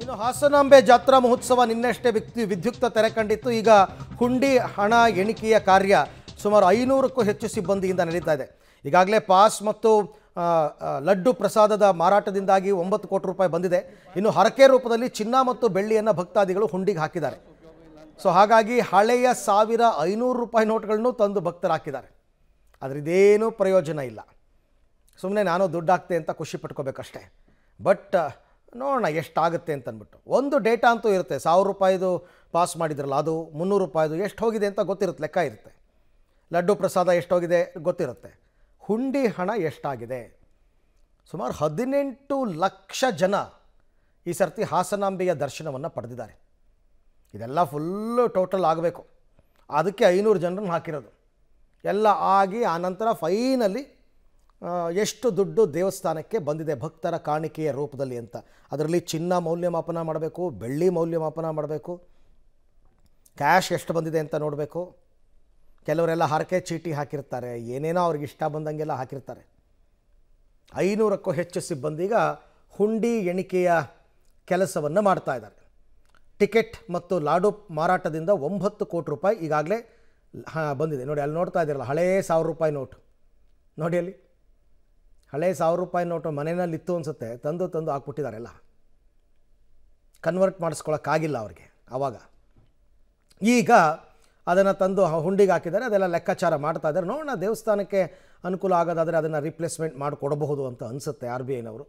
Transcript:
ಇನ್ನು ಹಾಸನಾಂಬೆ ಜಾತ್ರಾ ಮಹೋತ್ಸವ ನಿನ್ನಷ್ಟೇ ವ್ಯಕ್ತಿ ವಿದ್ಯುಕ್ತ ತೆರೆ ಕಂಡಿತ್ತು ಈಗ ಹುಂಡಿ ಹಣ ಎಣಿಕೆಯ ಕಾರ್ಯ ಸುಮಾರು ಐನೂರಕ್ಕೂ ಹೆಚ್ಚು ಸಿಬ್ಬಂದಿಯಿಂದ ನಡೀತಾ ಇದೆ ಈಗಾಗಲೇ ಪಾಸ್ ಮತ್ತು ಲಡ್ಡು ಪ್ರಸಾದದ ಮಾರಾಟದಿಂದಾಗಿ ಒಂಬತ್ತು ಕೋಟಿ ರೂಪಾಯಿ ಬಂದಿದೆ ಇನ್ನು ಹರಕೆ ರೂಪದಲ್ಲಿ ಚಿನ್ನ ಮತ್ತು ಬೆಳ್ಳಿಯನ್ನು ಭಕ್ತಾದಿಗಳು ಹುಂಡಿಗೆ ಹಾಕಿದ್ದಾರೆ ಸೊ ಹಾಗಾಗಿ ಹಳೆಯ ಸಾವಿರ ಐನೂರು ರೂಪಾಯಿ ನೋಟ್ಗಳನ್ನು ತಂದು ಭಕ್ತರು ಹಾಕಿದ್ದಾರೆ ಅದರಿದೇನೂ ಪ್ರಯೋಜನ ಇಲ್ಲ ಸುಮ್ಮನೆ ನಾನು ದುಡ್ಡು ಹಾಕ್ತೆ ಅಂತ ಖುಷಿ ಪಟ್ಕೋಬೇಕಷ್ಟೇ ಬಟ್ ನೋಡೋಣ ಎಷ್ಟಾಗುತ್ತೆ ಅಂತಂದ್ಬಿಟ್ಟು ಒಂದು ಡೇಟಾ ಅಂತೂ ಇರುತ್ತೆ ಸಾವಿರ ರೂಪಾಯಿದು ಪಾಸ್ ಮಾಡಿದ್ರಲ್ಲ ಅದು ಮುನ್ನೂರು ರೂಪಾಯಿದು ಎಷ್ಟು ಹೋಗಿದೆ ಅಂತ ಗೊತ್ತಿರುತ್ತೆ ಲೆಕ್ಕ ಇರುತ್ತೆ ಲಡ್ಡು ಪ್ರಸಾದ ಎಷ್ಟೋಗಿದೆ ಗೊತ್ತಿರುತ್ತೆ ಹುಂಡಿ ಹಣ ಎಷ್ಟಾಗಿದೆ ಸುಮಾರು ಹದಿನೆಂಟು ಲಕ್ಷ ಜನ ಈ ಸರ್ತಿ ಹಾಸನಾಂಬೆಯ ದರ್ಶನವನ್ನು ಪಡೆದಿದ್ದಾರೆ ಇದೆಲ್ಲ ಫುಲ್ಲು ಟೋಟಲ್ ಆಗಬೇಕು ಅದಕ್ಕೆ ಐನೂರು ಜನರನ್ನು ಹಾಕಿರೋದು ಎಲ್ಲ ಆಗಿ ಆನಂತರ ಫೈನಲಿ ಎಷ್ಟು ದುಡ್ಡು ದೇವಸ್ಥಾನಕ್ಕೆ ಬಂದಿದೆ ಭಕ್ತರ ಕಾಣಿಕೆಯ ರೂಪದಲ್ಲಿ ಅಂತ ಅದರಲ್ಲಿ ಚಿನ್ನ ಮೌಲ್ಯಮಾಪನ ಮಾಡಬೇಕು ಬೆಳ್ಳಿ ಮೌಲ್ಯಮಾಪನ ಮಾಡಬೇಕು ಕ್ಯಾಶ್ ಎಷ್ಟು ಬಂದಿದೆ ಅಂತ ನೋಡಬೇಕು ಕೆಲವರೆಲ್ಲ ಹರಕೆ ಚೀಟಿ ಹಾಕಿರ್ತಾರೆ ಏನೇನೋ ಅವ್ರಿಗೆ ಇಷ್ಟ ಬಂದಂಗೆಲ್ಲ ಹಾಕಿರ್ತಾರೆ ಐನೂರಕ್ಕೂ ಹೆಚ್ಚು ಸಿಬ್ಬಂದಿಗ ಹುಂಡಿ ಎಣಿಕೆಯ ಕೆಲಸವನ್ನು ಮಾಡ್ತಾ ಇದ್ದಾರೆ ಟಿಕೆಟ್ ಮತ್ತು ಲಾಡು ಮಾರಾಟದಿಂದ ಒಂಬತ್ತು ಕೋಟಿ ರೂಪಾಯಿ ಈಗಾಗಲೇ ಹಾಂ ಬಂದಿದೆ ನೋಡಿ ಅಲ್ಲಿ ನೋಡ್ತಾ ಇದ್ದೀರಲ್ಲ ಹಳೇ ಸಾವಿರ ರೂಪಾಯಿ ನೋಟು ನೋಡಿ ಅಲ್ಲಿ ಹಳೇ ಸಾವಿರ ರೂಪಾಯಿ ನೋಟು ಮನೆಯಲ್ಲಿತ್ತು ಅನಿಸುತ್ತೆ ತಂದು ತಂದು ಎಲ್ಲ ಕನ್ವರ್ಟ್ ಮಾಡಿಸ್ಕೊಳಕ್ಕಾಗಿಲ್ಲ ಅವ್ರಿಗೆ ಆವಾಗ ಈಗ ಅದನ್ನು ತಂದು ಹುಂಡಿಗೆ ಹಾಕಿದ್ದಾರೆ ಅದೆಲ್ಲ ಲೆಕ್ಕಾಚಾರ ಮಾಡ್ತಾ ಇದ್ದಾರೆ ನೋಡೋಣ ದೇವಸ್ಥಾನಕ್ಕೆ ಅನುಕೂಲ ಆಗೋದಾದರೆ ಅದನ್ನು ರಿಪ್ಲೇಸ್ಮೆಂಟ್ ಮಾಡಿಕೊಡಬಹುದು ಅಂತ ಅನಿಸುತ್ತೆ ಆರ್ ಬಿ ಐನವರು